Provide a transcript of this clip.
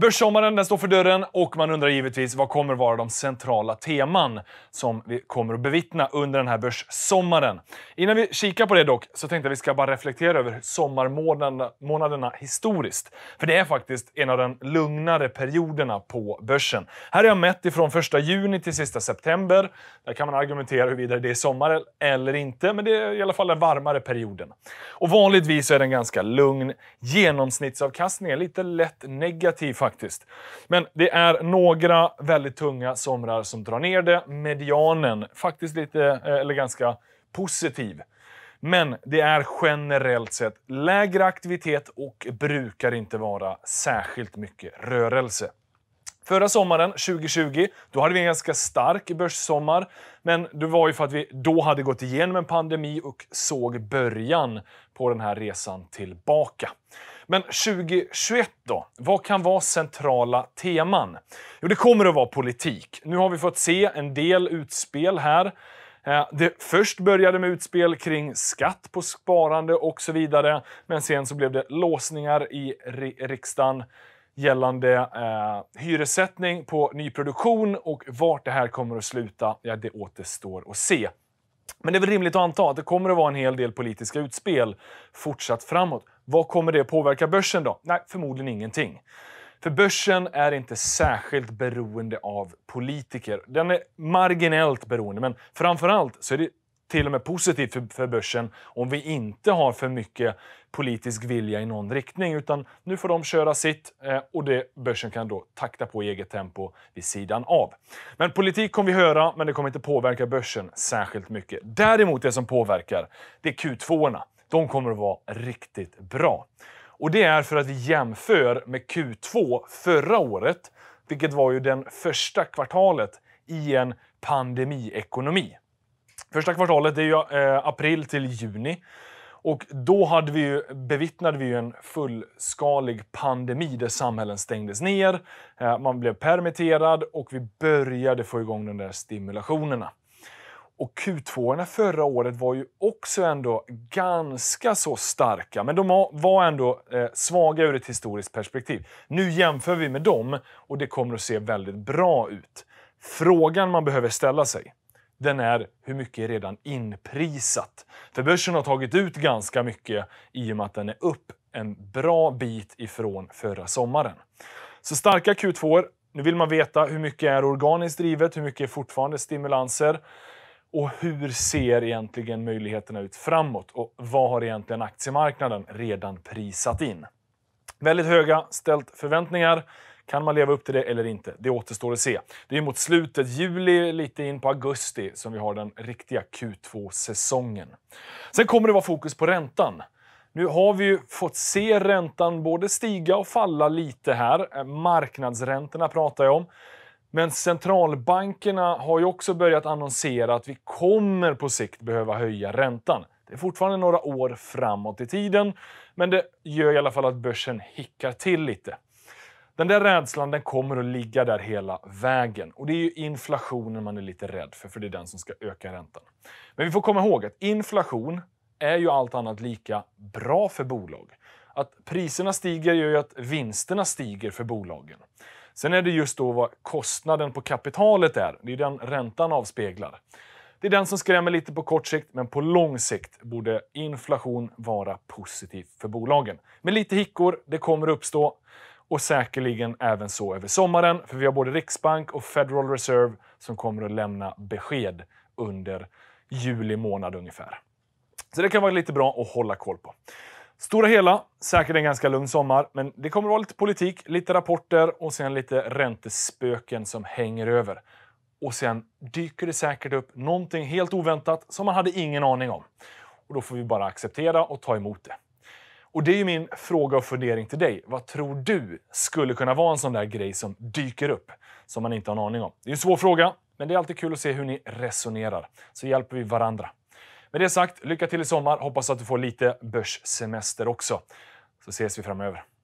Börssommaren den står för dörren och man undrar givetvis vad kommer vara de centrala teman som vi kommer att bevittna under den här börssommaren. Innan vi kikar på det dock så tänkte jag att vi ska bara reflektera över sommarmånaderna historiskt. För det är faktiskt en av de lugnare perioderna på börsen. Här är jag mätt ifrån 1 juni till sista september. Där kan man argumentera huruvida det är sommar eller inte, men det är i alla fall den varmare perioden. Och vanligtvis är den ganska lugn. Genomsnittsavkastningen är lite lätt negativ faktiskt. Men det är några väldigt tunga somrar som drar ner det. Medianen, faktiskt lite, eh, eller ganska positiv. Men det är generellt sett lägre aktivitet och brukar inte vara särskilt mycket rörelse. Förra sommaren, 2020, då hade vi en ganska stark börssommar. Men det var ju för att vi då hade gått igenom en pandemi och såg början på den här resan tillbaka. Men 2021 då? Vad kan vara centrala teman? Jo, det kommer att vara politik. Nu har vi fått se en del utspel här. Eh, det först började med utspel kring skatt på sparande och så vidare, men sen så blev det låsningar i riksdagen gällande eh, hyressättning på nyproduktion och vart det här kommer att sluta, ja, det återstår att se. Men det är väl rimligt att anta att det kommer att vara en hel del politiska utspel fortsatt framåt. Vad kommer det påverka börsen då? Nej, förmodligen ingenting. För börsen är inte särskilt beroende av politiker. Den är marginellt beroende, men framförallt så är det till och med positivt för, för börsen om vi inte har för mycket politisk vilja i någon riktning. Utan nu får de köra sitt eh, och det, börsen kan då takta på i eget tempo vid sidan av. Men politik kommer vi höra, men det kommer inte påverka börsen särskilt mycket. Däremot det som påverkar, det är Q2-orna. De kommer att vara riktigt bra. Och det är för att vi jämför med Q2 förra året, vilket var ju den första kvartalet i en pandemiekonomi. Första kvartalet är ju eh, april till juni. Och då hade vi ju, bevittnade vi ju en fullskalig pandemi där samhällen stängdes ner, eh, man blev permitterad och vi började få igång de där stimulationerna. Och Q2 förra året var ju också ändå ganska så starka, men de var ändå eh, svaga ur ett historiskt perspektiv. Nu jämför vi med dem och det kommer att se väldigt bra ut. Frågan man behöver ställa sig, den är hur mycket är redan inprisat. För börsen har tagit ut ganska mycket i och med att den är upp en bra bit ifrån förra sommaren. Så starka Q2. Nu vill man veta hur mycket är organiskt drivet, hur mycket är fortfarande stimulanser och hur ser egentligen möjligheterna ut framåt och vad har egentligen aktiemarknaden redan prisat in? Väldigt höga ställt förväntningar. Kan man leva upp till det eller inte? Det återstår att se. Det är mot slutet, juli, lite in på augusti, som vi har den riktiga Q2-säsongen. Sen kommer det vara fokus på räntan. Nu har vi ju fått se räntan både stiga och falla lite här. Marknadsräntorna pratar jag om. Men centralbankerna har ju också börjat annonsera att vi kommer på sikt behöva höja räntan. Det är fortfarande några år framåt i tiden, men det gör i alla fall att börsen hickar till lite. Den där rädslan den kommer att ligga där hela vägen. Och det är ju inflationen man är lite rädd för, för det är den som ska öka räntan. Men vi får komma ihåg att inflation är ju allt annat lika bra för bolag. Att priserna stiger gör ju att vinsterna stiger för bolagen. Sen är det just då vad kostnaden på kapitalet är. Det är den räntan avspeglar. Det är den som skrämmer lite på kort sikt, men på lång sikt borde inflation vara positivt för bolagen. Med lite hickor, det kommer uppstå och säkerligen även så över sommaren, för vi har både Riksbank och Federal Reserve som kommer att lämna besked under juli månad ungefär. Så det kan vara lite bra att hålla koll på. Stora hela, säkert en ganska lugn sommar, men det kommer att vara lite politik, lite rapporter och sen lite räntespöken som hänger över. Och sen dyker det säkert upp någonting helt oväntat som man hade ingen aning om. Och då får vi bara acceptera och ta emot det. Och det är min fråga och fundering till dig. Vad tror du skulle kunna vara en sån där grej som dyker upp som man inte har en aning om? Det är en svår fråga, men det är alltid kul att se hur ni resonerar. Så hjälper vi varandra. Med det sagt, lycka till i sommar. Hoppas att du får lite börssemester också. Så ses vi framöver.